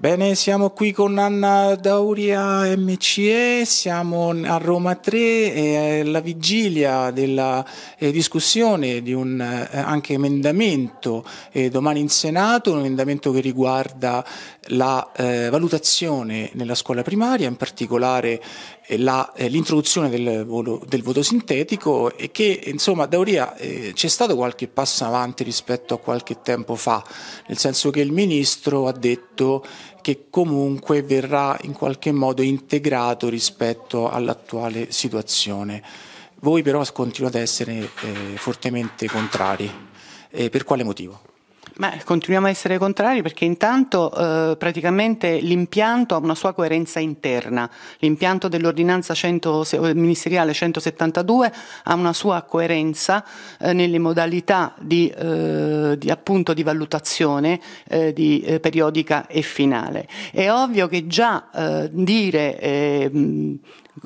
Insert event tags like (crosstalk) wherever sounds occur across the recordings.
Bene, siamo qui con Anna Dauria MCE, siamo a Roma 3, è la vigilia della eh, discussione di un eh, anche emendamento eh, domani in Senato, un emendamento che riguarda la eh, valutazione nella scuola primaria, in particolare eh, la, eh, l'introduzione del voto, del voto, sintetico e che insomma da Uria eh, c'è stato qualche passo avanti rispetto a qualche tempo fa, nel senso che il ministro ha detto che comunque verrà in qualche modo integrato rispetto all'attuale situazione. Voi però continuate ad essere eh, fortemente contrari. Eh, per quale motivo? Ma continuiamo a essere contrari perché intanto eh, praticamente l'impianto ha una sua coerenza interna. L'impianto dell'ordinanza 100, eh, ministeriale 172 ha una sua coerenza eh, nelle modalità di, eh, di, appunto, di valutazione eh, di, eh, periodica e finale. È ovvio che già dire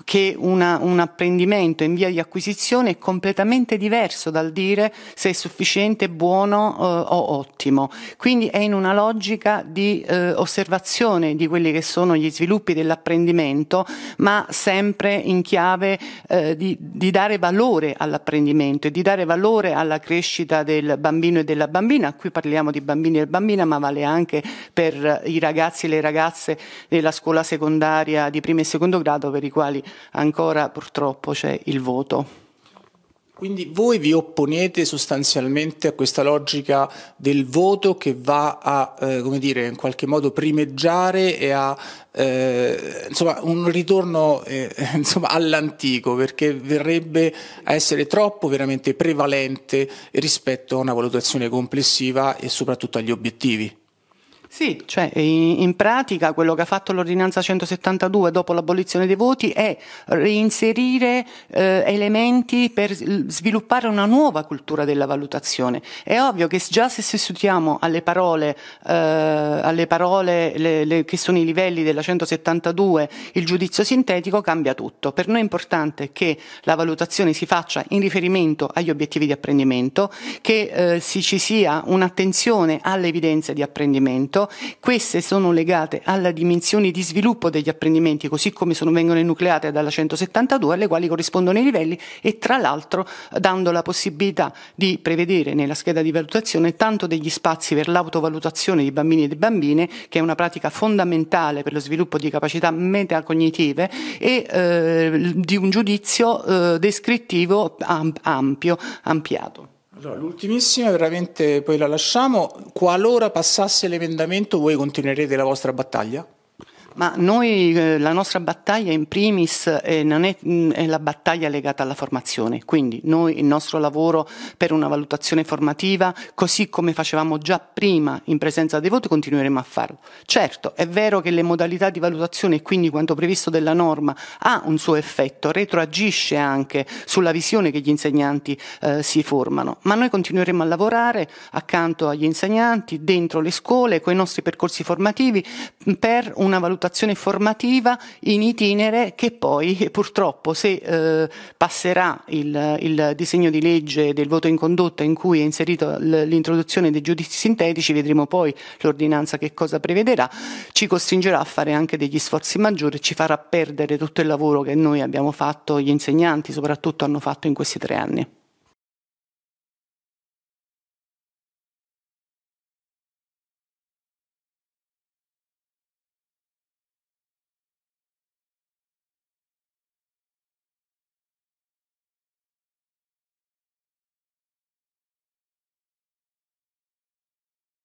che una, un apprendimento in via di acquisizione è completamente diverso dal dire se è sufficiente, buono eh, o ottimo. Quindi è in una logica di eh, osservazione di quelli che sono gli sviluppi dell'apprendimento, ma sempre in chiave eh, di, di, dare valore all'apprendimento e di dare valore alla crescita del bambino e della bambina. Qui parliamo di bambini e bambina, ma vale anche per i ragazzi e le ragazze della scuola secondaria di primo e secondo grado per i quali ancora purtroppo c'è il voto. Quindi voi vi opponete sostanzialmente a questa logica del voto che va a, eh, come dire, in qualche modo primeggiare e a, eh, insomma, un ritorno eh, (laughs) insomma, all'antico, perché verrebbe a essere troppo veramente prevalente rispetto a una valutazione complessiva e soprattutto agli obiettivi. Sì, cioè in pratica quello che ha fatto l'ordinanza 172 dopo l'abolizione dei voti è reinserire eh, elementi per sviluppare una nuova cultura della valutazione. È ovvio che già se sostituiamo alle parole, eh, alle parole le, le, che sono i livelli della 172 il giudizio sintetico cambia tutto. Per noi è importante che la valutazione si faccia in riferimento agli obiettivi di apprendimento, che eh, ci sia un'attenzione alle evidenze di apprendimento, compito, queste sono legate alla dimensione di sviluppo degli apprendimenti, così come sono, vengono enucleate dalla 172, alle quali corrispondono i livelli e tra l'altro dando la possibilità di prevedere nella scheda di valutazione tanto degli spazi per l'autovalutazione di bambini e di bambine, che è una pratica fondamentale per lo sviluppo di capacità metacognitive, e eh, di un giudizio eh, descrittivo ampio, ampliato. Allora, l'ultimissima veramente poi la lasciamo. Qualora passasse l'emendamento voi continuerete la vostra battaglia? Ma noi, eh, la nostra battaglia in primis eh, è, mm, è, la battaglia legata alla formazione, quindi noi il nostro lavoro per una valutazione formativa, così come facevamo già prima in presenza dei voti, continueremo a farlo. Certo, è vero che le modalità di valutazione e quindi quanto previsto della norma ha un suo effetto, retroagisce anche sulla visione che gli insegnanti eh, si formano, ma noi continueremo a lavorare accanto agli insegnanti, dentro le scuole, con i nostri percorsi formativi per una valutazione valutazione formativa in itinere che poi eh, purtroppo se eh, passerà il, il, disegno di legge del voto in condotta in cui è inserito l'introduzione dei giudizi sintetici, vedremo poi l'ordinanza che cosa prevederà, ci costringerà a fare anche degli sforzi maggiori e ci farà perdere tutto il lavoro che noi abbiamo fatto, gli insegnanti soprattutto hanno fatto in questi tre anni.